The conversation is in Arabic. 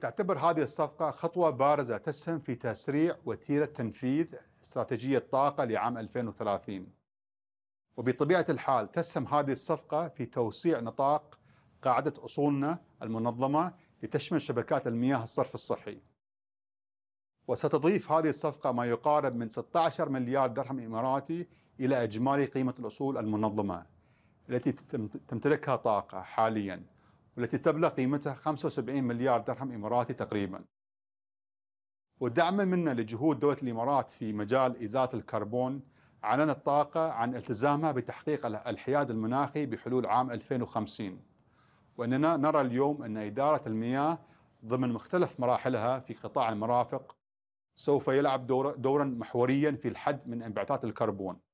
تعتبر هذه الصفقة خطوة بارزة تسهم في تسريع وتيرة تنفيذ استراتيجية الطاقة لعام 2030 وبطبيعة الحال تسهم هذه الصفقة في توسيع نطاق قاعدة أصولنا المنظمة لتشمل شبكات المياه الصرف الصحي وستضيف هذه الصفقة ما يقارب من 16 مليار درهم إماراتي إلى إجمالي قيمة الأصول المنظمة التي تمتلكها طاقة حالياً والتي تبلغ قيمتها 75 مليار درهم إماراتي تقريبا ودعما منا لجهود دولة الإمارات في مجال إزالة الكربون أعلنت الطاقة عن التزامها بتحقيق الحياد المناخي بحلول عام 2050 وأننا نرى اليوم أن إدارة المياه ضمن مختلف مراحلها في قطاع المرافق سوف يلعب دورا محوريا في الحد من انبعاثات الكربون